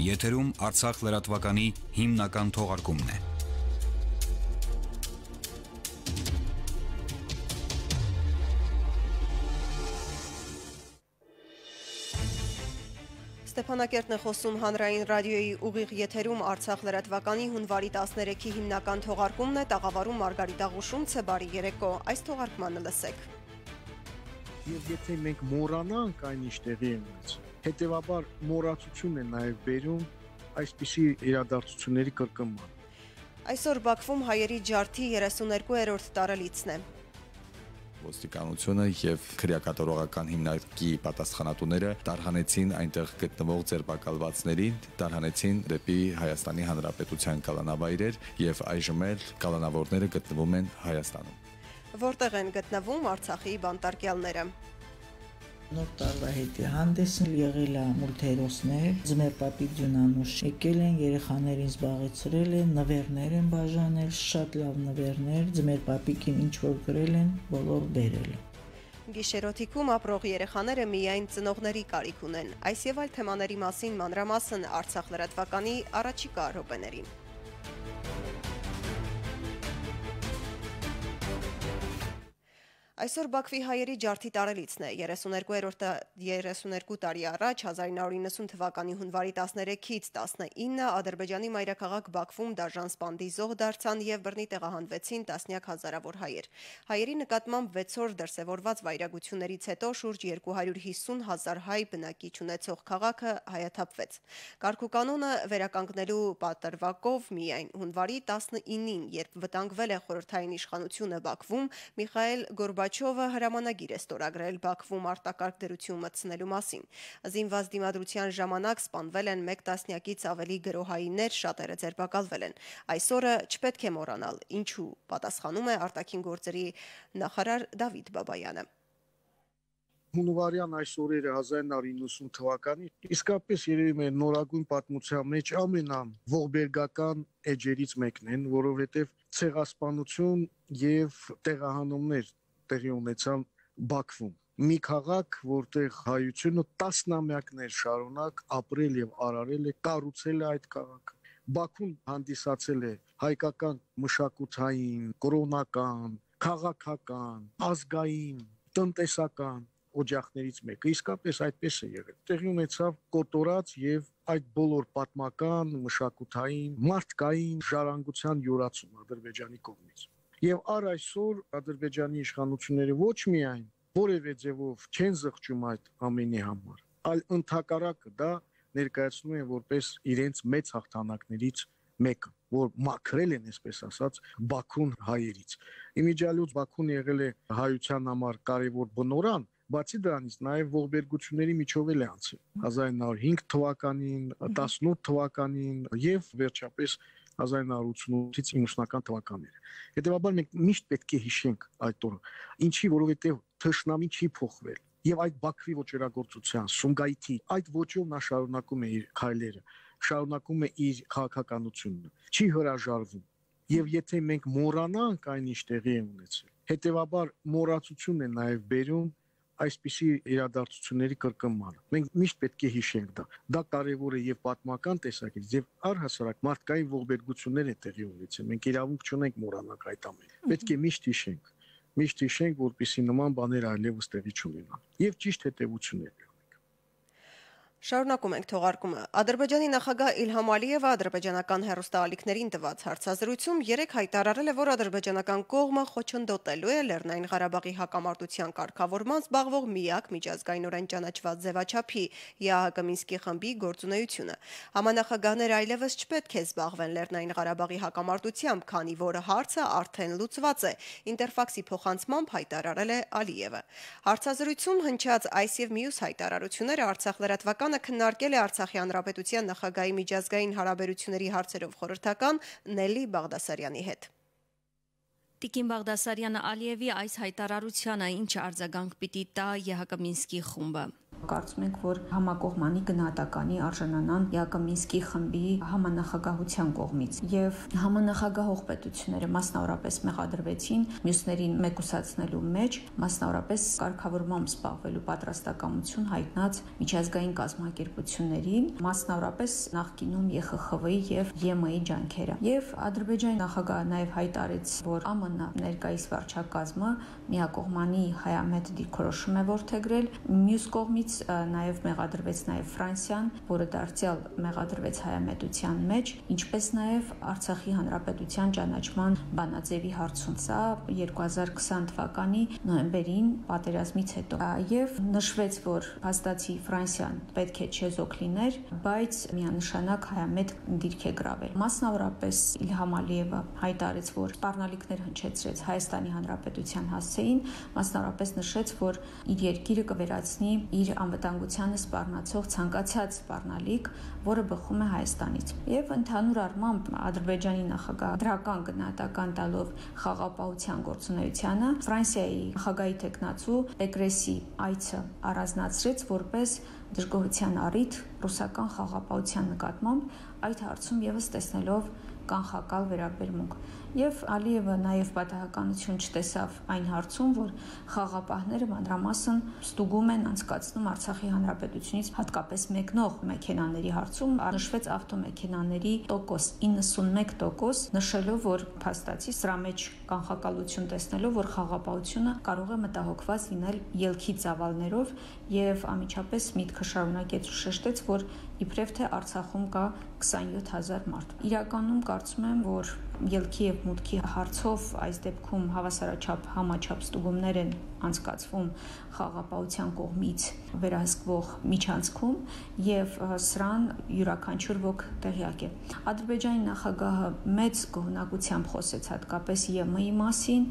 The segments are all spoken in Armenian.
Եթերում Արցախ լրատվականի հիմնական թողարկումն է։ Ստեփանակերտն է խոսում հանրային ռադիոյի ուղիղ եթերում Արցախ լրատվականի հունվարի 13-ի հիմնական թողարկումն է տաղավարում Մարգարիտա Ղուշունցը բարի երեկո։ Այս թողարկմանը լսեք։ Եվ եթե մենք մոռանանք այն ինչ տեղի է ունեցել, հետևաբար մոռացություն է նաև բերում այսպիսի իրադարձությունների կրկնման։ Այսօր Բաքվում հայերի ջարդի 32-րդ տարելիցն է։ Ոստիկանությունը եւ քրեակատարողական հիմնարկի պատասխանատուները տարհանեցին այնտեղ գտնվող ձերբակալվածներին, տարհանեցին դեպի Հայաստանի Հանրապետության կալանավայրեր եւ այժմ էլ կալանավորները գտնվում են Հայաստանում։ Որտեղ են գտնվում Արցախի բանտարկյալները։ Նոր տարվա հետ հանդեսն եղել է մուլտերոսներ, Ձմեր պապի Ձյունանուշ եկել են, երեխաներին զբաղեցրել են, նվերներ են բաժանել, շատ լավ նվերներ, Ձմեր պապիկին ինչ որ գրել են, բոլոր բերել են։ Գիշերօթիկում ապրող երեխաները միայն ծնողների կարիք ունեն։ Այս եւ այլ թեմաների մասին մանրամասն Արցախ լրատվականի առաջիկա րոպեներին։ Այսօր Բաքվի հայերի ջարդի տարելիցն է 32-րդ 32 տարի առաջ 1990 թվականի հունվարի 13-ից 19 Ադրբեջանի մայրաքաղաք Բաքվում դաժան սպանդի զոհ դարձան եւ բռնի տեղահանվեցին տասնյակ հազարավոր հայեր։ Հայերի նկատմամբ 6 օր դրսևորված վայրագություններից հետո շուրջ 250 հազար հայ բնակիչ ունեցող քաղաքը հայաթափվեց։ Կարգուկանոնը վերականգնելու պատրվակով միայն հունվարի 19-ին, երբ վտանգվել է խորհրդային իշխանությունը Բաքվում, Միխայել Գորբաչ Գորբաչովը հրամանագիր է ստորագրել Բաքվում արտակարգ դրություն մտցնելու մասին։ Զինված դիմադրության ժամանակ սպանվել են 1 տասնյակից ավելի գրոհայիններ, շատերը ձերբակալվել են։ Այսօրը չպետք է մոռանալ, ինչու պատասխանում է արտաքին գործերի նախարար Դավիթ Բաբայանը հունվարյան այս օրերը 1990 թվականի իսկապես երևի մեր նորագույն պատմության մեջ ամենավողբերգական էջերից մեկն են, որովհետև ցեղասպանություն եւ տեղահանումներ տեղի ունեցան Բաքվում մի քաղաք, որտեղ հայությունը տասնամյակներ շարունակ ապրել եւ արարել է, կառուցել է այդ քաղաքը։ Բաքուն հանդիսացել է հայկական մշակութային, կրոնական, քաղաքական, ազգային, տնտեսական օջախներից մեկը։ Իսկապես այդպես է եղել։ Տեղի ունեցավ կոտորած եւ այդ բոլոր պատմական, մշակութային, մարդկային ժառանգության յուրացում Ադրբեջանի կողմից։ Եվ առ այսօր Ադրբեջանի իշխանությունները ոչ միայն որևէ ձևով չեն զղջում այդ ամենի համար, այլ ընդհակառակը դա ներկայացնում են որպես իրենց մեծ հաղթանակներից մեկը որ մաքրել են, այսպես ասած, Բաքուն հայերից։ Իմիջալյուց Բաքուն եղել է հայության համար կարևոր բնորան, բացի դրանից նաև ողբերգությունների միջով էլ է անցել 1905 հա։ թվականին, 18 հա։ թվականին եւ վերջապես 19 1988-ից 90-ական թվականները։ Հետևաբար մենք միշտ պետք է հիշենք այդ օրը։ Ինչի, որովհետև թշնամին չի փոխվել եւ այդ Բաքվի ոչերագործության Սումգայիթի այդ ոչով նա շարունակում է իր քայլերը, շարունակում է իր քաղաքականությունը։ Չի հրաժարվում։ Եվ եթե մենք մոռանանք այն ինչ տեղի է ունեցել, հետեւաբար մոռացություն է նաեւ բերում այսպիսի իրադարձությունների կրկնմանը։ Մենք միշտ պետք է հիշենք դա։ Դա կարևոր է եւ պատմական տեսակից, եւ առհասարակ մարդկային ողբերգություններ է տեղի ունեցել։ Մենք իրավունք չունենք մոռանալ այդ ամենը։ Պետք է միշտ հիշենք միշտ հիշենք, որպիսի նման բաներ այլևս տեղի չունենան։ Եվ ճիշտ հետևություններ Շարունակում ենք թողարկումը։ Ադրբեջանի նախագահ Իլհամ Ալիևը ադրբեջանական հերոստալիքներին տված հարցազրույցում երեք հայտարարել է, որ ադրբեջանական կողմը խոչընդոտելու է Լեռնային Ղարաբաղի հակամարտության կարգավորման զբաղվող միակ միջազգայինորեն ճանաչված ձևաչափի՝ ԵԱՀԿ Մինսկի խմբի գործունեությունը։ Համանախագահները այլևս չպետք է զբաղվեն Լեռնային Ղարաբաղի հակամարտությամբ, քանի որ հարցը արդեն լուծված է։ Ինտերֆաքսի փոխանցմամբ հայտարարել է Ալիևը։ Հարցազրույցում հնչած այս եւ մյուս հայտարարությունները Արցախ լրատվական Սերմանը քննարկել է Արցախի հանրապետության նախագահի միջազգային հարաբերությունների հարցերով խորհրդական Նելի Բաղդասարյանի հետ։ Տիկին Բաղդասարյանը Ալիևի այս հայտարարությանը ինչ արձագանք պիտի տա ԵՀԿ Մինսկի խումբը։ Կարծում ենք, որ համակողմանի գնահատականի արժանանան Յակոմինսկի խմբի համանախագահության կողմից եւ համանախագահող պետությունները մասնավորապես մեղադրվեցին մյուսներին մեկուսացնելու մեջ, մասնավորապես կարգավորմամբ զբաղվելու պատրաստակամություն հայտնած միջազգային կազմակերպությունների, մասնավորապես նախկինում ԵԽԽՎ-ի եւ ԵՄ-ի ջանքերը։ Եվ Ադրբեջանի նախագահը նաեւ հայտարարեց, որ ԱՄՆ ներկայիս վարչակազմը միակողմանի հայամետ դիրքորոշում է որդեգրել, մյուս կողմից կողմից նաև մեղադրվեց նաև Ֆրանսիան, որը դարձյալ մեղադրվեց հայամետության մեջ, ինչպես նաև Արցախի հանրապետության ճանաչման բանաձևի հարցում սա 2020 թվականի նոյեմբերին պատերազմից հետո։ Եվ նշվեց, որ հաստատի Ֆրանսիան պետք է չեզոք լիներ, բայց միանշանակ հայամետ դիրք է գրավել։ Մասնավորապես Իլհամ Ալիևը հայտարարեց, որ սպառնալիքներ հնչեցրեց Հայաստանի Հանրապետության հասցեին, մասնավորապես նշեց, որ իր երկիրը կվերացնի իր անվտանգությանը սպառնացող ցանկացած սպառնալիք, որը բխում է Հայաստանից։ Եվ ընդհանուր առմամբ Ադրբեջանի նախագահ դրական գնահատական տալով խաղապահության գործունեությանը Ֆրանսիայի նախագահի տեխնացու Պեկրեսի այցը առանձնացրեց որպես դժգոհության առիթ ռուսական խաղապահության նկատմամբ այդ հարցում եւս տեսնելով կանխակալ վերաբերմունք։ Եվ Ալիևը նաև պատահականություն չտեսավ այն հարցում, որ խաղապահները մանրամասն ստուգում են անցկացնում Արցախի հանրապետությունից հատկապես մեկնող մեքենաների հարցում նշվեց ավտոմեքենաների տոկոս 91% նշելով, որ փաստացի սրա մեջ կանխակալություն տեսնելով, որ խաղապահությունը կարող է մտահոգված լինել ելքի ծավալներով եւ անմիջապես միտքը շարունակեց ու շեշտեց, որ իբրև թե Արցախում կա 27000 մարդ։ Իրականում կարծում եմ, որ ելքի եւ մուտքի հարցով այս դեպքում հավասարաչափ համաչափ ստուգումներ են անցկացվում խաղապահության կողմից վերահսկվող միջանցքում եւ սրան յուրաքանչյուր ոք տեղյակ է։ Ադրբեջանի նախագահը մեծ գոհնակությամբ խոսեց հատկապես ԵՄ-ի մասին,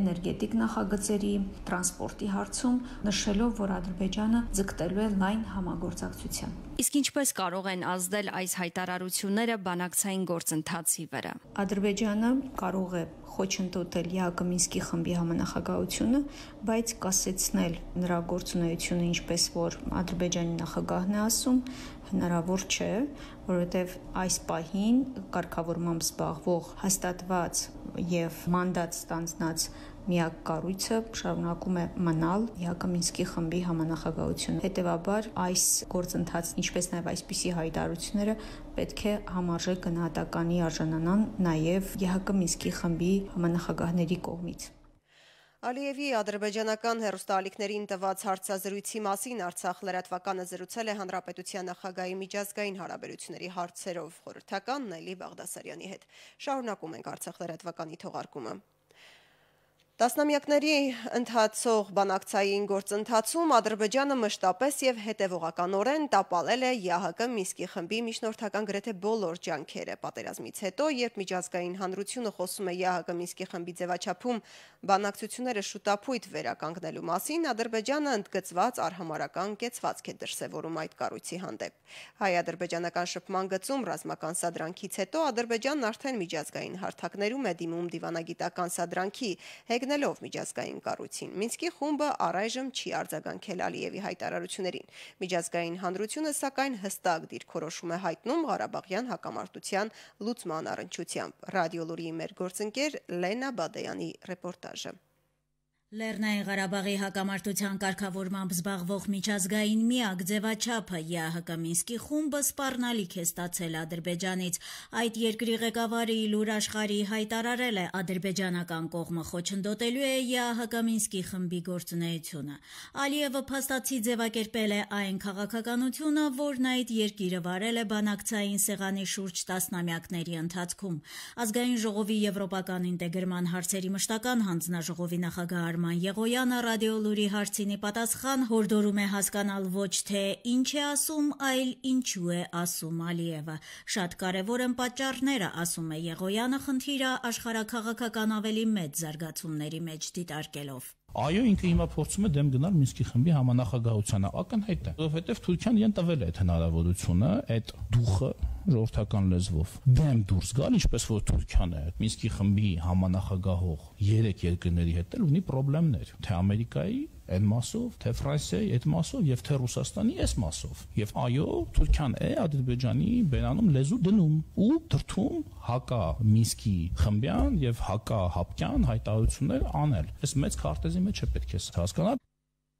էներգետիկ նախագծերի, տրանսպորտի հարցում, նշելով, որ Ադրբեջանը ձգտելու է լայն համագործակցության։ Իսկ ինչպես կարող են ազդել այս հայտարարությունները բանակցային գործընթացի վրա։ Ադրբեջանը կարող է խոչընդոտել ԵԱԿ Մինսկի խմբի համանախագահությունը, բայց կասեցնել նրա գործունեությունը, ինչպես որ Ադրբեջանի նախագահն է ասում, հնարավոր չէ, որովհետև այս պահին կարգավորմամբ զբաղվող հաստատված եւ մանդատ ստանձնած միակ կառույցը շարունակում է մնալ Յակոմինսկի խմբի համանախագահությունը։ Հետևաբար այս գործընթացն, ինչպես նաև այսպիսի հայտարարությունները պետք է համարժեք գնահատականի արժանանան նաև Յակոմինսկի խմբի համանախագահների կողմից։ Ալիևի ադրբեջանական հերոստալիքներին տված հարցազրույցի մասին Արցախ լրատվականը զրուցել է Հանրապետության նախագահի միջազգային հարաբերությունների հարցերով խորհրդական Նելի Բաղդասարյանի հետ։ Շարունակում ենք Արցախ լրատվականի թողարկումը։ Տասնամյակների ընթացող բանակցային գործընթացում Ադրբեջանը մշտապես եւ հետևողականորեն տապալել է ՀՀԿ Միսկի խմբի միջնորդական գրեթե բոլոր ջանքերը։ Պատերազմից հետո, երբ միջազգային հանրությունը խոսում է ՀՀԿ Միսկի խմբի ձևաչափում բանակցությունները շուտապույտ վերականգնելու մասին, Ադրբեջանը ընդգծված արհամարական կեցվածք է դրսևորում այդ կառույցի հանդեպ։ Հայ-ադրբեջանական շփման գծում ռազմական սադրանքից հետո Ադրբեջանն արդեն միջազգային հարթակներում է դիմում դիվանագիտական սադրանքի, հեգ Մեկնելով միջազգային կառույցին, Մինսկի խումբը առայժմ չի արձագանքել Ալիևի հայտարարություններին։ Միջազգային հանրությունը սակայն հստակ դիրքորոշում է հայտնում Ղարաբաղյան հակամարտության լուծման առնչությամբ։ Ռադիո լուրի մեր գործընկեր Լենա Բադեյանի ռեպորտաժը։ Լեռնային Ղարաբաղի հակամարտության կարգավորմամբ զբաղվող միջազգային միակ ձևաչափը ԵԱՀԿ Մինսկի խումբը սպառնալիք է ստացել Ադրբեջանից։ Այդ երկրի ղեկավարը Իլուր Աշխարհի հայտարարել է ադրբեջանական կողմը խոչընդոտելու է ԵԱՀԿ Մինսկի խմբի գործունեությունը։ Ալիևը փաստացի ձևակերպել է այն քաղաքականությունը, որն այդ երկիրը վարել է բանակցային սեղանի շուրջ տասնամյակների ընթացքում։ Ազգային ժողովի եվրոպական ինտեգրման հարցերի մշտական հանձնաժողովի նախագահ Արման Եղոյանը ռադիոլուրի հարցինի պատասխան հորդորում է հասկանալ ոչ թե ինչ է ասում, այլ ինչու է ասում Ալիևը։ Շատ կարևոր են պատճառները, ասում է Եղոյանը, խնդիրը աշխարհակաղակական ավելի մեծ զարգացումների մեջ դիտարկելով։ Այո, ինքը հիմա փորձում է դեմ գնալ Մինսկի խմբի համանախագահությանը, ակնհայտ է, որովհետև Թուրքիան իրեն տվել է այդ հնարավորությունը, այդ դուխը ժողովրդական լեզվով դեմ դուրս գալ, ինչպես որ Թուրքիան է Մինսկի խմբի համանախագահող 3 երկրների հետ էլ ունի խնդիրներ, թե Ամերիկայի, այդ մասով, թե Ֆրանսիայի այդ մասով եւ թե Ռուսաստանի այս մասով։ Եվ այո, Թուրքիան է Ադրբեջանի բերանում լեզու դնում ու դրթում հակա Մինսկի խմբյան եւ հակա Հապկյան հայտարարություններ անել։ Այս մեծ քարտեզի մեջ է պետք է հասկանալ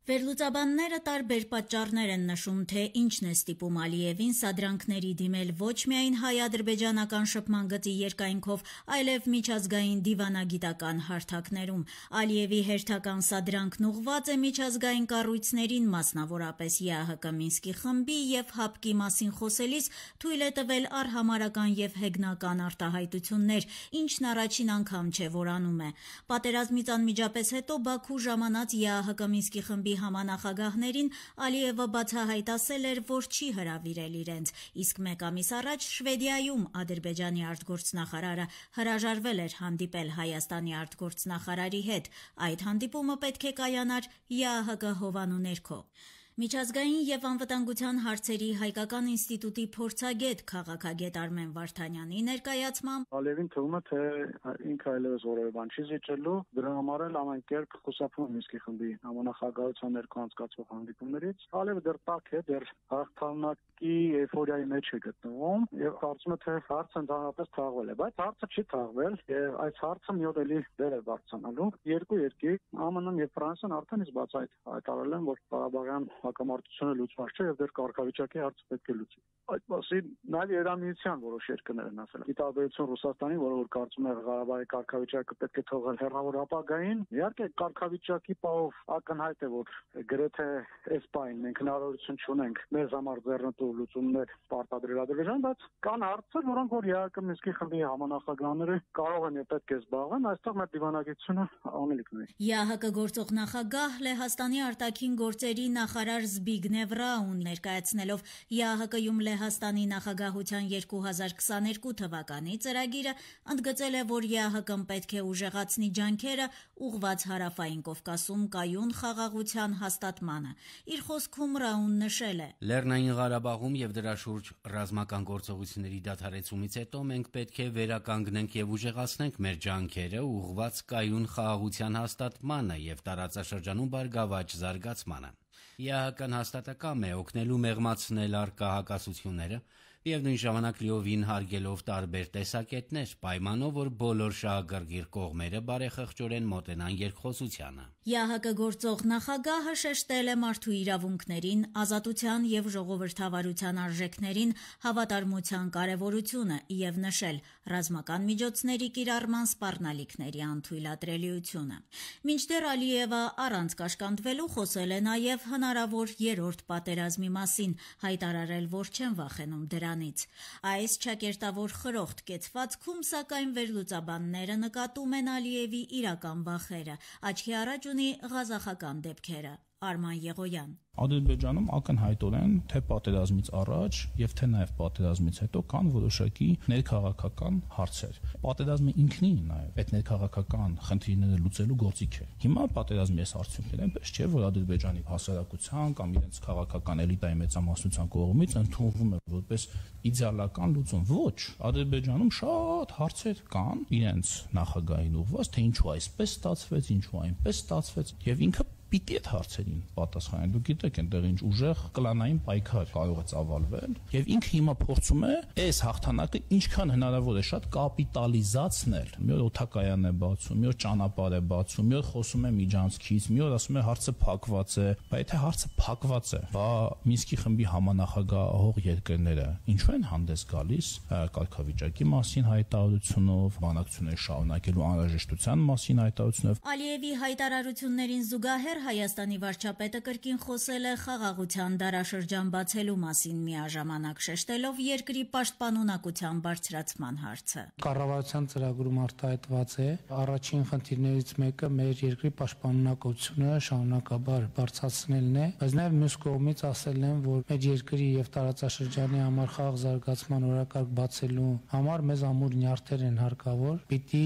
Վերլուծաբանները տարբեր պատճառներ են նշում, թե ինչն է ստիպում Ալիևին սադրանքների դիմել ոչ միայն հայ-ադրբեջանական շփման գծի երկայնքով, այլև միջազգային դիվանագիտական հարթակներում։ Ալիևի հերթական սադրանքն ուղղված է միջազգային կառույցներին, մասնավորապես ԵԱՀԿ Մինսկի խմբի եւ ՀԱՊԿ-ի մասին խոսելիս թույլ է տվել արհամարական եւ հեգնական արտահայտություններ, ինչն առաջին անգամ չէ, որ անում է։ Պատերազմից անմիջապես հետո Բաքու ժամանած ԵԱՀԿ Մինսկի խմբի համանախագահներին Ալիևը բացահայտ ասել էր, որ չի հրավիրել իրենց, իսկ մեկ ամիս առաջ Շվեդիայում Ադրբեջանի արտգործնախարարը հրաժարվել էր հանդիպել Հայաստանի արտգործնախարարի հետ։ Այդ հանդիպումը պետք է կայանար ԵԱՀԿ հովանու ներքո։ Միջազգային եւ անվտանգության հարցերի հայկական ինստիտուտի փորձագետ քաղաքագետ Արմեն Վարդանյանի ներկայացմամբ Ալևին թվում է թե ինքը այլևս որևէ բան չի զիջելու, դրա համար էլ ամեն կերպ խուսափում Մինսկի խմբի համանախագահության ներքո անցկացվող հանդիպումներից։ Ալևը դեռ տաք է, դեռ հաղթանակի էֆորիայի մեջ է գտնվում եւ կարծում եմ թե հարցը ընդհանրապես թաղվել է, բայց հարցը չի թաղվել եւ այս հարցը մի օր էլի դեր է բարձանալու։ Երկու երկիր ԱՄՆ-ն եւ Ֆրանսիան արդեն իսկ բացայտ հայտարարել են, որ Ղարաբաղյան հակամարտությունը լուծված չէ եւ դեռ կարգավիճակի հարցը պետք է լուծի այդ մասին նաև Երանիցյան որոշ երկներ են ասել։ Դիտաբերություն Ռուսաստանի, որը որ կարծում է Ղարաբաղի կարգավիճակը պետք է թողել հերավոր ապագային, իհարկե կարգավիճակի պահով ակնհայտ է, որ գրեթե այս պահին մենք հնարավորություն չունենք մեզ համար ձեռնտու լուծումներ պարտադրել Ադրբեջան, բայց կան հարցեր, որոնք որ ԵԱԿ-ի Մինսկի խմբի համանախագահները կարող են եւ պետք է զբաղվեն, այստեղ մեր դիվանագիտությունը անելիքն է։ ԵԱՀԿ գործող նախագահ Լեհաստանի արտաքին գործերի նախարար քարտուղար Զբիգնև Ռաուն ներկայացնելով ԵԱՀԿ-ում Լեհաստանի նախագահության 2022 թվականի ծրագիրը ընդգծել է, որ ԵԱՀԿ-ն պետք է ուժեղացնի ջանքերը ուղղված Հարավային Կովկասում կայուն խաղաղության հաստատմանը։ Իր խոսքում Ռաուն նշել է. «Լեռնային Ղարաբաղում եւ դրա շուրջ ռազմական գործողությունների դադարեցումից հետո մենք պետք է վերականգնենք եւ ուժեղացնենք մեր ջանքերը ուղղված կայուն խաղաղության հաստատմանը եւ տարածաշրջանում բարգավաճ զարգացմանը»։ Իահական հաստատակամ է օգնելու մեղմացնել արկա հակասությունները եւ նույն ժամանակ լիովին հարգելով տարբեր տեսակետներ, պայմանով որ բոլոր շահագրգիռ կողմերը բարեխղճորեն մոտենան երկխոսությանը։ ՀՀԿ գործող նախագահը շեշտել է մարդու իրավունքներին, ազատության եւ ժողովրդավարության արժեքներին հավատարմության կարեւորությունը եւ նշել ռազմական միջոցների կիրառման սպառնալիքների անթույլատրելիությունը։ Մինչդեռ Ալիևը առանց կաշկանդվելու խոսել է նաեւ հնարավոր երրորդ պատերազմի մասին, հայտարարել, որ չեն վախենում դրանից։ Այս ճակերտավոր խրոխտ կեցվածքում սակայն վերլուծաբանները նկատում են Ալիևի իրական վախերը, աչքի առաջ կբռնի ղազախական դեպքերը։ Արման Եղոյան։ Ադրբեջանում ակնհայտորեն թե պատերազմից առաջ եւ թե նաեւ պատերազմից հետո կան որոշակի ներքաղաքական հարցեր։ Պատերազմը ինքնին նաեւ այդ ներքաղաքական խնդիրները լուծելու գործիք է։ Հիմա պատերազմի այս արդյունքները այնպես չէ, որ Ադրբեջանի հասարակության կամ իրենց քաղաքական էլիտայի մեծամասնության կողմից ընդունվում է որպես իդեալական լուծում։ Ոչ, Ադրբեջանում շատ հարցեր կան իրենց նախագահին ուղված, թե ինչու այսպես ստացվեց, ինչու այնպես ստացվեց եւ ինքը պիտի այդ հարցերին պատասխանեն։ Դու գիտեք, այնտեղ ինչ ուժեղ կլանային պայքար կարող է ծավալվել, եւ ինքը հիմա փորձում է այս հաղթանակը ինչքան հնարավոր է շատ կապիտալիզացնել։ Մի օր օթակայան է բացում, մի օր ճանապարհ է բացում, մի օր խոսում է միջանցքից, մի օր ասում է հարցը փակված է, բայց եթե հարցը փակված է, բա Մինսկի խմբի համանախագահող երկրները ինչու են հանդես գալիս կարգավիճակի մասին հայտարարությունով, բանակցությունների շարունակելու անհրաժեշտության մասին հայտարարությունով։ Ալիևի հայտարարություններին զուգահեռ Հայաստանի վարչապետը կրկին խոսել է խաղաղության դարաշրջան բացելու մասին միաժամանակ շեշտելով երկրի պաշտպանունակության բարձրացման հարցը։ Կառավարության ծրագրում արտահայտված է առաջին խնդիրներից մեկը մեր երկրի պաշտպանունակությունը շարունակաբար բարձրացնելն է, բայց նաև մյուս կողմից ասել են, որ մեր երկրի եւ տարածաշրջանի համար խաղաղ զարգացման օրակարգ բացելու համար մեզ ամուր նյարդեր են հարկավոր։ Պիտի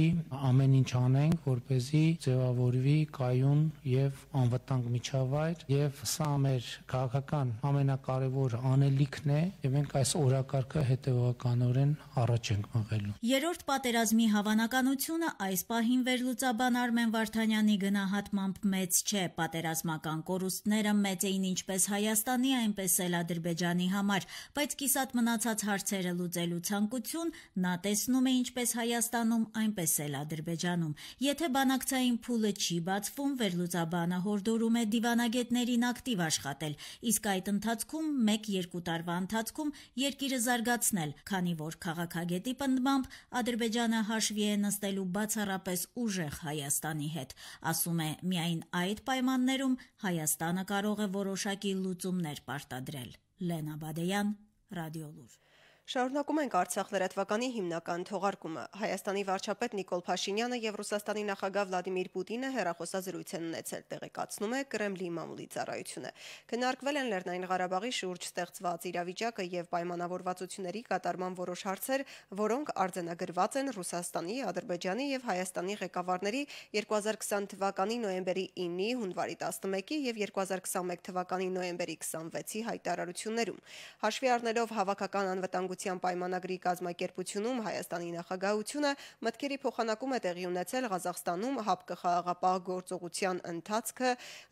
ամեն ինչ անենք, որ เป զի ձևավորվի կայուն եւ անվտանգ միջավայր եւ սա մեր քաղաքական ամենակարևոր անելիքն է եւ մենք այս օրակարգը հետեւականորեն առաջ ենք մղելու։ Երրորդ պատերազմի հավանականությունը այս պահին վերլուծաբան Արմեն Վարդանյանի գնահատմամբ մեծ չէ։ Պատերազմական կորուստները մեծ էին ինչպես Հայաստանի, այնպես էլ Ադրբեջանի համար, բայց կիսատ մնացած հարցերը լուծելու ցանկություն նա տեսնում է ինչպես Հայաստանում, այնպես էլ Ադրբեջանում։ Եթե բանակցային փուլը չի բացվում, վերլուծաբանը հորդորում է դիվանագետներին ակտիվ աշխատել, իսկ այդ ընթացքում 1-2 տարվա ընթացքում երկիրը զարգացնել, քանի որ քաղաքագետի պնդմամբ Ադրբեջանը հաշվի է նստելու բացառապես ուժեղ Հայաստանի հետ։ Ասում է, միայն այդ պայմաններում Հայաստանը կարող է որոշակի լուծումներ պարտադրել։ Լենա Բադեյան, Ռադիոլուր։ Շարունակում ենք Արցախ լրատվականի հիմնական թողարկումը։ Հայաստանի վարչապետ Նիկոլ Փաշինյանը եւ Ռուսաստանի նախագահ Վլադիմիր Պուտինը հերախոսազրույց են ունեցել, տեղեկացնում է Կրեմլի մամուլի ծառայությունը։ Քննարկվել են Լեռնային Ղարաբաղի շուրջ ստեղծված իրավիճակը եւ պայմանավորվածությունների կատարման որոշ հարցեր, որոնք արձանագրված են Ռուսաստանի, Ադրբեջանի եւ Հայաստանի ղեկավարների 2020 թվականի նոեմբերի 9-ի, հունվարի 11-ի եւ 2021 թվականի նոեմբերի 26-ի հայտարարություններում։ Հաշվի առնելով հավաքական անվտանգության համագործակցության պայմանագրի կազմակերպությունում Հայաստանի նախագահությունը մտքերի փոխանակում է տեղի ունեցել Ղազախստանում ՀԱՊԿ խաղաղապահ գործողության ընթացքը,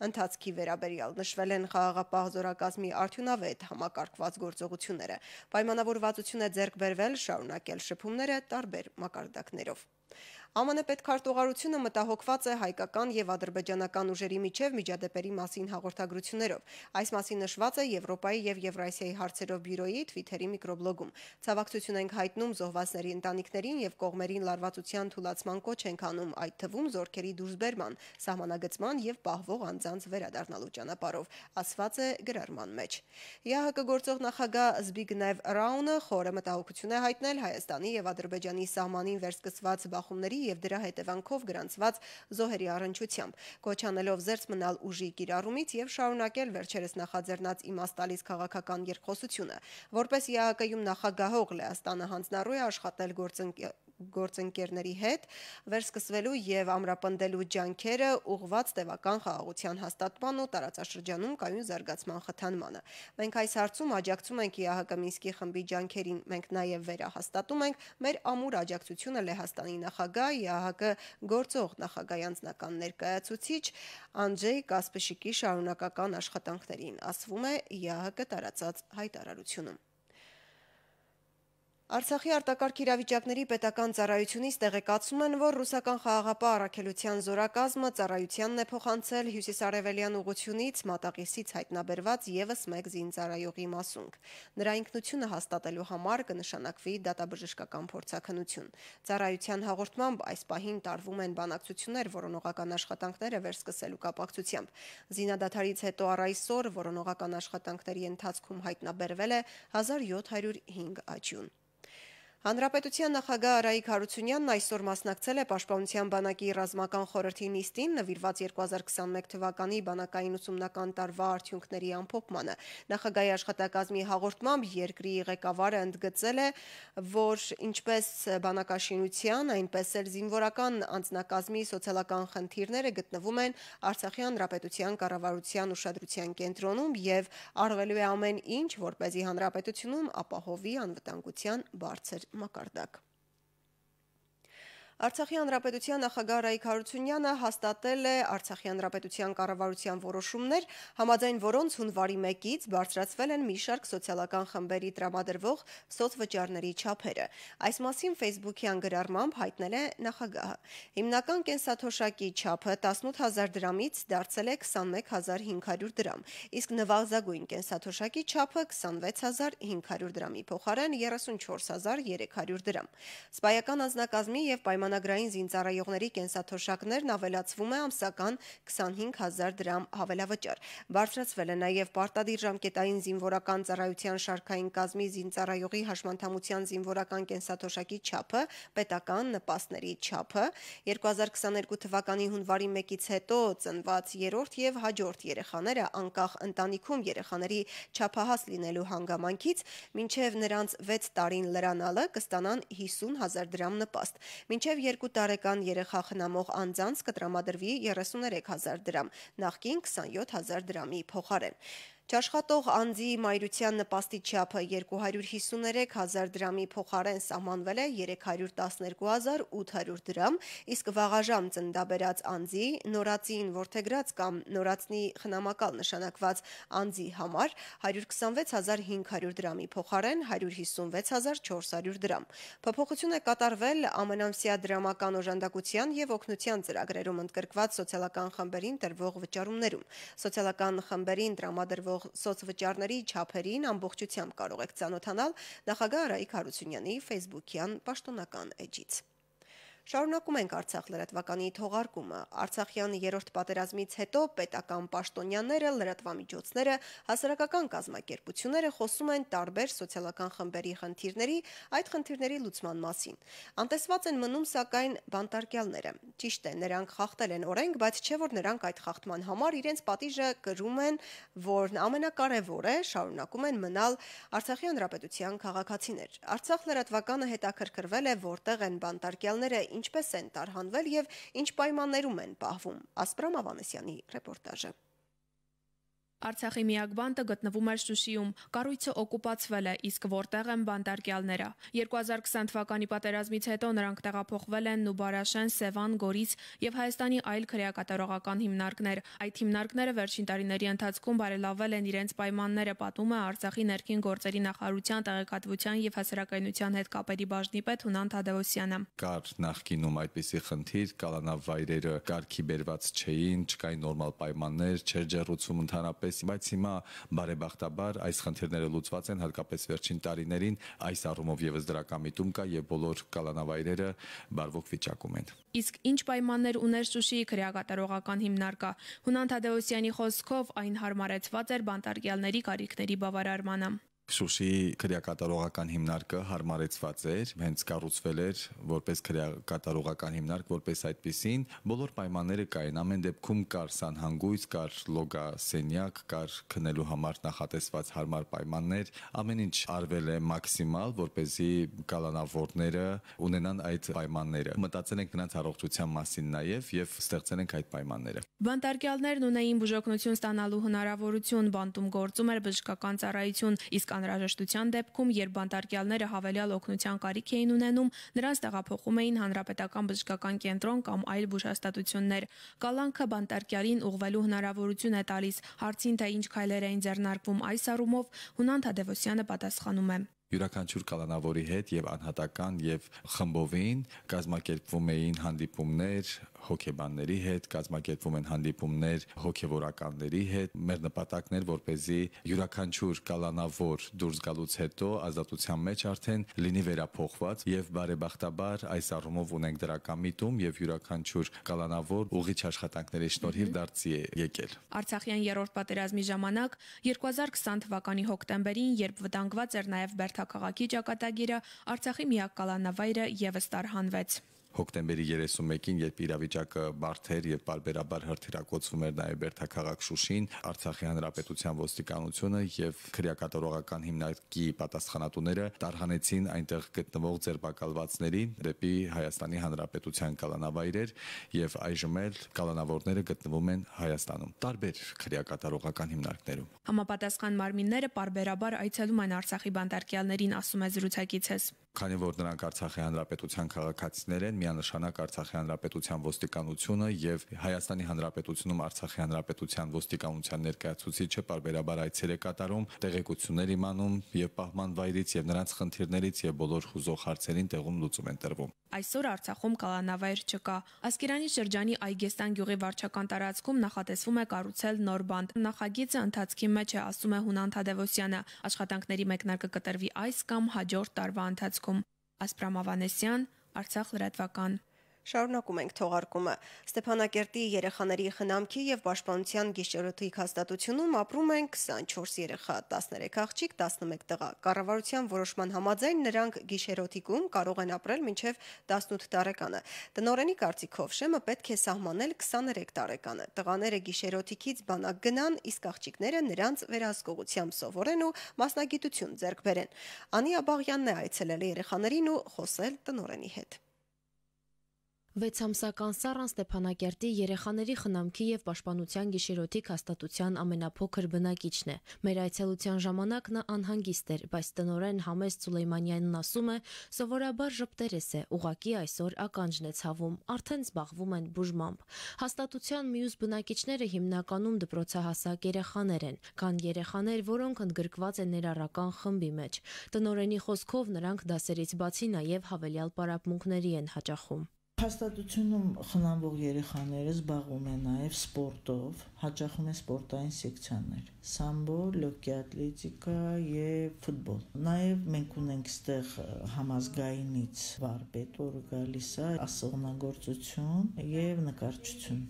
ընթացքի վերաբերյալ նշվել են խաղաղապահ զորակազմի արդյունավետ համակարգված գործողությունները։ Պայմանավորվածություն է ձեռք բերվել շարունակել շփումները տարբեր մակարդակներով։ ԱՄՆ պետքարտուղարությունը մտահոգված է հայկական եւ ադրբեջանական ուժերի միջև միջադեպերի մասին հաղորդագրություններով։ Այս մասին նշված է Եվրոպայի եւ Եվրասիայի հարցերով բյուրոյի Twitter-ի միկրոբլոգում։ Ցավակցություն ենք հայտնում զոհվածների ընտանիքներին եւ կողմերին լարվածության թուլացման կոչ ենք անում, այդ թվում զորքերի դուրսբերման, սահմանագծման եւ պահվող անձանց վերադառնալու ճանապարհով, ասված է գրառման մեջ։ ՀՀԿ գործող նախագահ Զբիգնև Ռաունը խորը մտահոգություն է հայտնել Հայաստանի եւ Ադրբեջանի սահմանին վերսկսված բախումների վտանգի եւ դրա հետևանքով գրանցված զոհերի առնչությամբ, կոչանելով զերծ մնալ ուժի կիրառումից եւ շարունակել վերջերս նախաձեռնած իմաստալից քաղաքական երկխոսությունը, որպես ԵԱԿ-ում նախագահող Լեհաստանը հանձնառու է աշխատել գործընկեր գործընկերների հետ վերսկսվելու եւ ամրապնդելու ջանքերը ուղված տևական խաղաղության հաստատման ու տարածաշրջանում կայուն զարգացման խթանմանը։ Մենք այս հարցում աջակցում ենք ԵԱՀԿ Մինսկի խմբի ջանքերին, մենք նաեւ վերահաստատում ենք մեր ամուր աջակցությունը Լեհաստանի նախագահ ԵԱՀԿ գործող նախագահի անձնական ներկայացուցիչ Անջեյ Կասպեշիկի շարունակական աշխատանքներին, ասվում է ԵԱՀԿ տարածած հայտարարությունում։ Արցախի արտակարգ իրավիճակների պետական ծառայությունից տեղեկացում են, որ ռուսական խաղաղապահ առաքելության զորակազմը ծառայությանն է փոխանցել հյուսիսարևելյան ուղությունից մատաղիսից հայտնաբերված եւս մեկ զինծառայողի մասունք։ Նրա ինքնությունը հաստատելու համար կնշանակվի դատաբժշկական փորձակնություն։ Ծառայության հաղորդմամբ այս պահին տարվում են բանակցություններ որոնողական աշխատանքները վերսկսելու կապակցությամբ։ Զինադատարից հետո առ այսօր որոնողական աշխատանքների ընթացքում հայտնաբերվել է 1705 աճյուն։ Հանրապետության նախագահ Արայիկ Հարությունյանն այսօր մասնակցել է Պաշտպանության բանակի ռազմական խորհրդի նիստին նվիրված 2021 թվականի բանակային ուսումնական տարվա արդյունքների ամփոփմանը։ Նախագահի աշխատակազմի հաղորդմամբ երկրի ղեկավարը ընդգծել է, որ ինչպես բանակաշինության, այնպես էլ զինվորական անձնակազմի սոցիալական խնդիրները գտնվում են Արցախի հանրապետության կառավարության ուշադրության կենտրոնում եւ արվելու է ամեն ինչ, որպեսզի հանրապետությունում ապահովի անվտանգության բարձր makartak. Արցախի հանրապետության նախագահ Ռայիկ Հարությունյանը հաստատել է Արցախի հանրապետության կառավարության որոշումներ, համաձայն որոնց հունվարի 1-ից բարձրացվել են մի շարք սոցիալական խմբերի տրամադրվող սոցվճարների չափերը։ Այս մասին Facebook-յան գրառմամբ հայտնել է նախագահը։ Հիմնական կենսաթոշակի չափը 18000 դրամից դարձել է 21500 դրամ, իսկ նվազագույն կենսաթոշակի չափը 26500 դրամի փոխարեն 34300 դրամ։ Սպայական անձնակազմի եւ պայման պայմանագրային զինծառայողների կենսաթոշակներն ավելացվում է ամսական 25000 դրամ հավելավճար։ Բարձրացվել է նաև պարտադիր ժամկետային զինվորական ծառայության շարքային կազմի զինծառայողի հաշմանդամության զինվորական կենսաթոշակի չափը, պետական նպաստների չափը 2022 թվականի հունվարի 1-ից հետո ծնված երրորդ եւ հաջորդ երեխաները անկախ ընտանիքում երեխաների չափահաս լինելու հանգամանքից մինչև նրանց 6 տարին լրանալը կստանան 50 000 դրամ նպաստ։ Մինչև Մինչև 2 տարեկան երեխա խնամող անձանց կտրամադրվի 33000 դրամ, նախկին 27000 դրամի փոխարեն։ Չաշխատող անձի մայրության նպաստի չափը 253 հազար դրամի փոխարեն սահմանվել է 312 հազար 800 դրամ, իսկ վաղաժամ ծնդաբերած անձի նորածին որդեգրած կամ նորածնի խնամակալ նշանակված անձի համար 126 հազար 500 դրամի փոխարեն 156 հազար 400 դրամ։ Փոփոխություն է կատարվել ամենամսյա դրամական օժանդակության եւ օգնության ծրագրերում ընդգրկված սոցիալական խմբերին տրվող վճարումներում։ Սոցիալական խմբերին տրամադրվող կազմող սոցվճարների չափերին ամբողջությամբ կարող եք ցանոթանալ նախագահ Արայիկ Հարությունյանի Facebook-յան պաշտոնական էջից։ Շարունակում ենք Արցախ լրատվականի թողարկումը։ Արցախյան երրորդ պատերազմից հետո պետական պաշտոնյաները, լրատվամիջոցները, հասարակական կազմակերպությունները խոսում են տարբեր սոցիալական խմբերի խնդիրների, այդ խնդիրների լուծման մասին։ Անտեսված են մնում սակայն բանտարկյալները։ Ճիշտ է, նրանք խախտել են օրենք, բայց չէ որ նրանք այդ խախտման համար իրենց պատիժը գրում են, որն ամենակարևորը շարունակում են մնալ Արցախի հանրապետության քաղաքացիներ։ Արցախ լրատվականը հետաքրքրվել է, որտեղ են բանտարկյալները ինչպես են տարհանվել եւ ինչ պայմաններում են պահվում։ Ասպրամ Ավանեսյանի ռեպորտաժը։ Արցախի միակ բանտը գտնվում է Շուշիում։ Կառույցը օկուպացվել է, իսկ որտեղ են բանտարկյալները։ 2020 թվականի պատերազմից հետո նրանք տեղափոխվել են Նուբարաշեն, Սևան, Գորից եւ Հայաստանի այլ քրեակատարողական հիմնարկներ։ Այդ հիմնարկները վերջին տարիների ընթացքում բարելավել են իրենց պայմանները, պատում է Արցախի ներքին գործերի նախարարության տեղեկատվության եւ հասարակայնության հետ կապերի բաժնի պետ Հունան Թադևոսյանը։ Կար նախկինում այդպիսի խնդիր, կալանավայրերը կարգի բերված չէին, չկային նորմալ պայմաններ, չեր ջերուցում ընդհանրապես պես, բայց հիմա բարեբախտաբար այս խնդիրները լուծված են հատկապես վերջին տարիներին այս առումով եւս դրական միտում կա եւ բոլոր կալանավայրերը բարվոք վիճակում են։ Իսկ ինչ պայմաններ ուներ Շուշիի քրեակատարողական հիմնարկը։ Հունան Թադեոսյանի խոսքով այն հարմարեցված էր բանտարկյալների կարիքների բավարարմանը։ Շուշի քրեակատարողական հիմնարկը հարմարեցված էր, հենց կառուցվել էր որպես քրեակատարողական հիմնարկ, որպես այդպեսին, բոլոր պայմանները կային։ Ամեն դեպքում կար սանհանգույց, կար լոգասենյակ, կար քնելու համար նախատեսված հարմար պայմաններ, ամեն ինչ արվել է մաքսիմալ, որպեսզի կալանավորները ունենան այդ պայմանները։ Մտածել ենք նրանց առողջության մասին նաև եւ ստեղծել ենք այդ պայմանները։ Բանտարկյալներն ունեին բուժօգնություն ստանալու հնարավորություն, բանտում գործում էր բժշկական ծառայություն, իսկ անհրաժեշտության դեպքում, երբ բանտարկյալները հավելյալ օգնության կարիք էին ունենում, նրանց տեղափոխում էին հանրապետական բժշկական կենտրոն կամ այլ բուժհաստատություններ։ Կալանքը բանտարկյալին ուղղվելու հնարավորություն է տալիս։ Հարցին թե ինչ քայլեր էին ձեռնարկվում այս առումով, Հունան Թադևոսյանը պատասխանում է յուրաքանչյուր կալանավորի հետ եւ անհատական եւ խմբովին կազմակերպվում էին հանդիպումներ, հոկեբանների հետ, կազմակերպվում են հանդիպումներ հոկեվորականների հետ։ Մեր նպատակն էր, որ เป զի յուրաքանչյուր կալանավոր դուրս գալուց հետո ազատության մեջ արդեն լինի վերափոխված եւ բարեբախտաբար այս առումով ունենք դրական միտում եւ յուրաքանչյուր կալանավոր ուղիչ աշխատանքների շնորհիվ դարձի է եկել։ Արցախյան երրորդ պատերազմի ժամանակ 2020 թվականի հոկտեմբերին, երբ վտանգված էր նաեւ Բերթա քաղաքի ճակատագիրը, Արցախի միակ կալանավայրը եւս տարհանվեց հոկտեմբերի 31-ին, երբ իրավիճակը բարթեր եւ բարբերաբար հրթիրակոծվում էր նաեւ Բերթաքաղաք Շուշին, Արցախի հանրապետության ոստիկանությունը եւ քրեակատարողական հիմնարկի պատասխանատուները տարհանեցին այնտեղ գտնվող ձերբակալվածների դեպի Հայաստանի հանրապետության կալանավայրեր եւ այժմ էլ կալանավորները գտնվում են Հայաստանում։ Տարբեր քրեակատարողական հիմնարկներում։ Համապատասխան մարմինները բարբերաբար այցելում են Արցախի բանտարկյալներին, ասում է զրուցակիցս։ Քանի որ նրանք Արցախի հանրապետության քաղաքացիներ են, միանշանակ Արցախի Հանրապետության ոստիկանությունը եւ Հայաստանի Հանրապետությունում Արցախի Հանրապետության ոստիկանության ներկայացուցիչը բարբերաբար այցեր է կատարում, տեղեկություններ իմանում եւ պահման վայրից եւ նրանց խնդիրներից եւ բոլոր խուզող հարցերին տեղում լուծում են տրվում։ Այսօր Արցախում կալանավայր չկա։ Ասկերանի շրջանի Այգեստան գյուղի վարչական տարածքում նախատեսվում է կառուցել նոր բանդ։ Նախագիծը ընթացքի մեջ է, ասում է Հունան Թադևոսյանը։ Աշխատանքների մեկնարկը կտրվի այս կամ հաջորդ տարվա ընթացքում։ Ասպրամ Ավանեսյան, Արցախ լրատվական Շարունակում ենք թողարկումը։ Ստեփանակերտի երեխաների խնամքի եւ պաշտպանության գիշերօթիկ հաստատությունում ապրում են 24 երեխա, 13 աղջիկ, 11 տղա։ Կառավարության որոշման համաձայն նրանք գիշերօթիկում կարող են ապրել մինչեւ 18 տարեկանը։ Տնորենի կարծիքով շեմը պետք է սահմանել 23 տարեկանը։ Տղաները գիշերօթիկից բանակ գնան, իսկ աղջիկները նրանց վերահսկողությամբ սովորեն ու մասնագիտություն ձեռք բերեն։ Անի Աբաղյանն է այցելել երեխաներին ու խոսել տնորենի հետ։ Վեցամսական սառան Ստեփանակերտի երեխաների խնամքի եւ պաշտպանության գիշերօթիկ հաստատության ամենափոքր բնակիչն է։ Մեր այցելության ժամանակ նա անհանգիստ էր, բայց տնորեն Համես Սուլեյմանյանն ասում է, սովորաբար ժպտերես է, ուղակի այսօր ականջն է ցավում, արդեն զբաղվում են բուժմամբ։ Հաստատության մյուս բնակիչները հիմնականում դպրոցահասակ երեխաներ են, կան երեխաներ, որոնք ընդգրկված են ներառական խմբի մեջ։ Տնորենի խոսքով նրանք դասերից բացի նաեւ հավելյալ պարապմունքների են հաճախում։ Փաստատությունում խնամվող երեխաները զբաղվում են նաև սպորտով, հաճախում են սպորտային սեկցիաներ՝ սամբո, լոկի ատլետիկա եւ ֆուտբոլ։ Նաև մենք ունենք ստեղ համազգայինից վարպետ, որը գալիս է ասողնագործություն եւ նկարչություն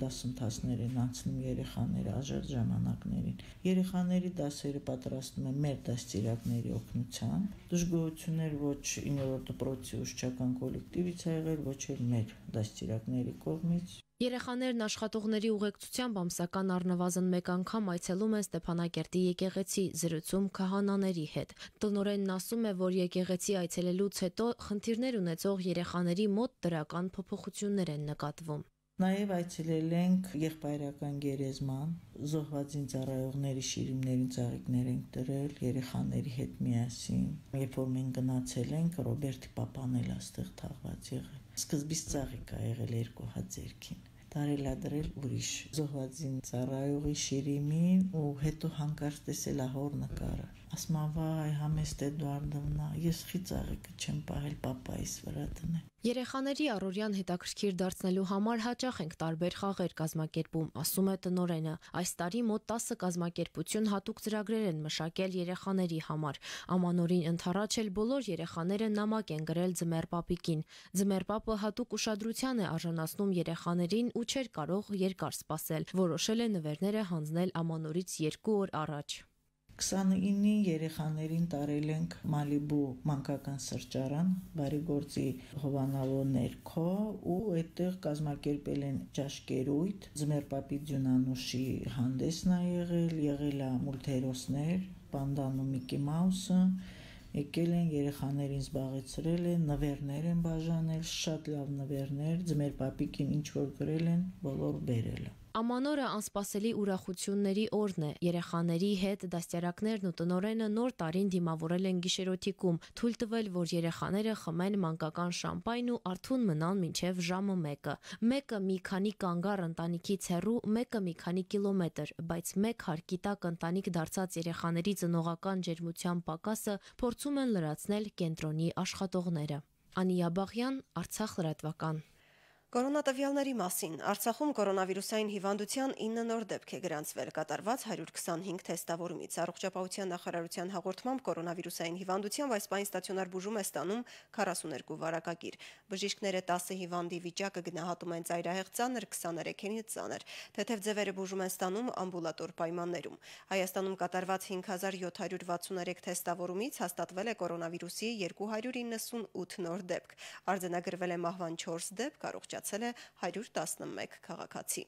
դասընթացներ են անցնում երեխաները աժեր ժամանակներին։ Երեխաների դասերը պատրաստում են մեր դաստիարակների օգնությամբ։ Դժգոհություններ ոչ 9-րդ դպրոցի ուսուցչական կոլեկտիվից է եղել, ոչ էլ մեր դաստիարակների կողմից։ Երեխաներն աշխատողների ուղեկցությամբ ամսական առնվազն մեկ անգամ այցելում են Ստեփանակերտի եկեղեցի զրուցում քահանաների հետ։ Տնորենն ասում է, որ եկեղեցի այցելելուց հետո խնդիրներ ունեցող երեխաների մոտ դրական փոփոխություններ են նկատվում։ Նաև այցելել ենք եղբայրական գերեզման, զոհվածին ծառայողների շիրիմներին ծաղիկներ ենք դրել երեխաների հետ միասին։ Երբ որ մենք գնացել ենք, Ռոբերտի papan էլ աստեղ թաղված եղել։ Սկզբից ծաղիկ է եղել երկու հատ ձերքին տարելա դրել ուրիշ զոհվածին ծառայողի շիրիմին ու հետո հանկարծ տեսել ահոր նկարը ասում եմ վայ համեստ Էդուարդովնա ես խիծաղիկը չեմ պահել papaիս վրա դնել Երեխաների առօրյան հետաքրքիր դարձնելու համար հաճախ ենք տարբեր խաղեր կազմակերպում, ասում է տնորենը։ Այս տարի մոտ 10 կազմակերպություն հատուկ ծրագրեր են մշակել երեխաների համար։ Ամանորին ընթառաջ էլ բոլոր երեխաները նամակ են գրել Ձմեր Պապիկին։ Ձմեր Պապը հատուկ ուշադրության է արժանացնում երեխաներին ու չէր կարող երկար սպասել։ Որոշել է նվերները հանձնել Ամանորից 2 օր առաջ։ 29-ին երեխաներին տարել ենք Մալիբու մանկական սրճարան բարեգործի հովանավոր ներքո ու այդտեղ կազմակերպել են ճաշկերույթ Ձմերպապի Ձյունանուշի հանդեսն ա եղել, եղել ա մուլթերոսներ, Պանդանու Միկի Մաուսը եկել են երեխաներին զբաղեցրել են, նվերներ են բաժանել, շատ լավ նվերներ, ձմեր պապիկին ինչ որ գրել են, բոլոր բերել են։ Ամանորը անսպասելի ուրախությունների օրն է։ Երեխաների հետ դաստիարակներն ու տնորենը նոր տարին դիմավորել են գիշերօթիկում, թույլ տվել, որ երեխաները խմեն մանկական շամպայն ու արթուն մնան մինչև ժամը 1-ը։ Մեկը մի քանի կանգառ ընտանիքից հեռու, մեկը մի քանի կիլոմետր, բայց մեկ հարկի տակ ընտանիք դարձած երեխաների ծնողական ջերմության պակասը փորձում են լրացնել կենտրոնի աշխատողները։ Անիա Բաղյան, Արցախ լրատվական։ Կորոնատվյալների մասին Արցախում կորոնավիրուսային հիվանդության 9 նոր դեպք է գրանցվել, կատարված 125 թեստավորումից։ Առողջապահության նախարարության հաղորդմամբ կորոնավիրուսային հիվանդությամբ այս պայն ստացիոնար բուժում է ստանում 42 վարակագիր։ Բժիշկները 10 հիվանդի վիճակը գնահատում են ծայրահեղ ծանր, 23-ին ծանր։ Թեթև ձևերը բուժում են ստանում ամբուլատոր պայմաններում։ Հայաստանում կատարված 5763 թեստավորումից հաստատվել է կորոնավիրուսի 298 նոր դեպք։ Արձանագրվել է մահվան 4 դեպք, առողջ առաջացել է 111 քաղաքացի։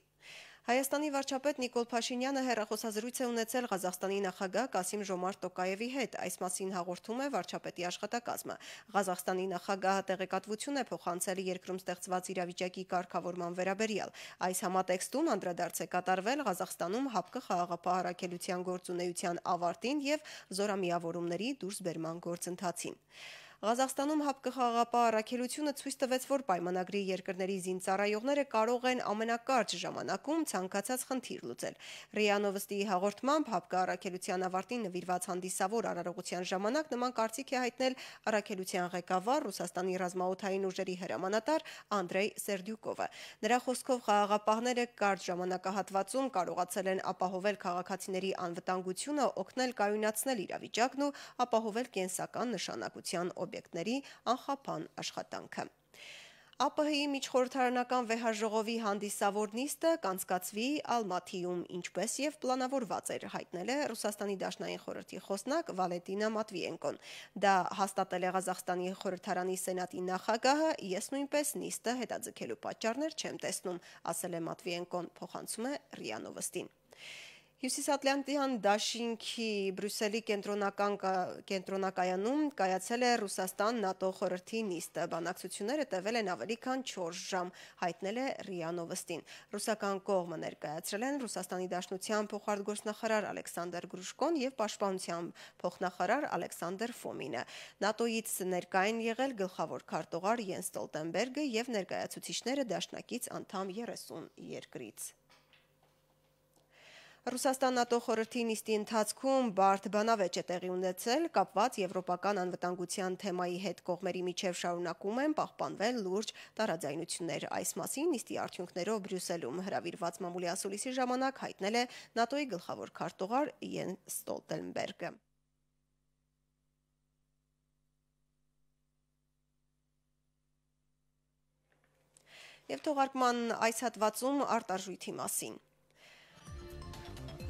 Հայաստանի վարչապետ Նիկոլ Փաշինյանը հերախոսազրույց է ունեցել Ղազախստանի նախագահ Կասիմ Ժոմարտ Տոկաևի հետ։ Այս մասին հաղորդում է վարչապետի աշխատակազմը։ Ղազախստանի նախագահը տեղեկատվություն է փոխանցել երկրում ստեղծված իրավիճակի կարգավորման վերաբերյալ։ Այս համատեքստում անդրադարձ է կատարվել Ղազախստանում ՀԱՊԿ խաղաղապահարակելության գործունեության ավարտին եւ զորամիավորումների դուրսբերման գործընթացին։ Ղազախստանում հապկխաղապահ առաքելությունը ցույց տվեց, որ պայմանագրի երկրների զինծառայողները կարող են ամենակարճ ժամանակում ցանկացած խնդիր լուծել։ Ռիանովստիի հաղորդմամբ հապկառաքելության ավարտին նվիրված հանդիսավոր արարողության ժամանակ նման կարծիք է հայտնել առաքելության ղեկավար Ռուսաստանի ռազմաօթային ուժերի հրամանատար Անդրեյ Սերդյուկովը։ Նրա խոսքով խաղաղապահները կարճ ժամանակահատվածում կարողացել են ապահովել քաղաքացիների անվտանգությունը, օգնել կայունացնել իրավիճակն ու ապահովել կենսական նշանակության օբ օբյեկտների անխափան աշխատանքը։ ԱՊՀ-ի միջխորհրդարանական վեհաժողովի հանդիսավոր նիստը կանցկացվի Ալմաթիում, ինչպես եւ պլանավորված էր, հայտնել է Ռուսաստանի Դաշնային խորհրդի խոսնակ Վալենտինա Մատվիենկոն։ Դա հաստատել է Ղազախստանի խորհրդարանի սենատի նախագահը, ես նույնպես նիստը հետաձգելու պատճառներ չեմ տեսնում, ասել է Մատվիենկոն, փոխանցում է Ռիանովստին։ Հյուսիսատլանտյան դաշինքի Բրյուսելի կենտրոնական կենտրոնակայանում կայացել է Ռուսաստան-ՆԱՏՕ խորհրդի նիստը։ Բանակցությունները տևել են ավելի քան 4 ժամ, հայտնել է Ռիանովստին։ Ռուսական կողմը ներկայացրել են Ռուսաստանի Դաշնության փոխարտգործնախարար Ալեքսանդր Գրուշկոն եւ Պաշտպանության փոխնախարար Ալեքսանդր Ֆոմինը։ ՆԱՏՕ-ից ներկային եղել գլխավոր քարտուղար Յեն Ստոլտենբերգը եւ ներկայացուցիչները դաշնակից անդամ 30 երկրից։ Ռուսաստան ՆԱՏՕ խորհրդի նիստի ընթացքում բարդ բանավեճ է տեղի ունեցել, կապված եվրոպական անվտանգության թեմայի հետ կողմերի միջև շարունակում են պահպանվել լուրջ տարաձայնություններ։ Այս մասին նիստի արդյունքներով Բրյուսելում հրավիրված մամուլի ասուլիսի ժամանակ հայտնել է ՆԱՏՕ-ի գլխավոր քարտուղար Յեն Ստոլտենբերգը։ Եվ թողարկման այս հատվածում արտարժույթի մասին։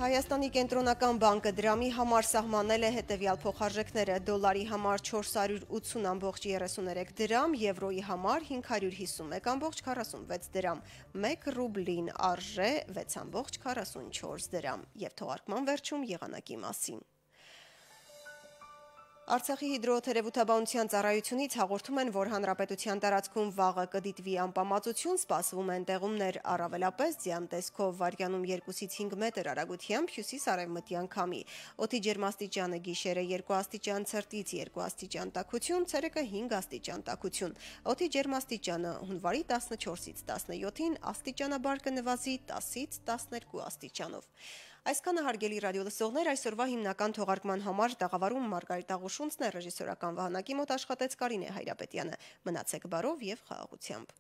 Հայաստանի կենտրոնական բանկը դրամի համար սահմանել է հետևյալ փոխարժեքները՝ դոլարի համար 480.33 դրամ, եվրոյի համար 551.46 դրամ, 1 ռուբլին արժե 6.44 դրամ։ Եվ թողարկման վերջում եղանակի մասին։ Արցախի հիդրոթերևութաբանության ծառայությունից հաղորդում են, որ հանրապետության տարածքում վաղը կդիտվի անպամացություն, սպասվում են տեղումներ առավելապես ձյան տեսքով վարկյանում 2-ից 5 մետր արագությամբ հյուսիս-արևմտյան քամի։ Օդի ջերմաստիճանը գիշերը 2 աստիճան ցրտից 2 աստիճան տաքություն, ցերեկը 5 աստիճան տաքություն։ Օդի ջերմաստիճանը հունվարի 14-ից 17-ին աստիճանաբար կնվազի 10-ից 12 աստիճանով։ Այսքանը հարգելի ռադիոլսողներ այսօրվա հիմնական թողարկման համար տաղավարում Մարգարիտ Աղուշունցն է ռեժիսորական վահանակի մոտ աշխատեց Կարինե Հայրապետյանը։ Մնացեք բարով եւ խաղաղությամբ։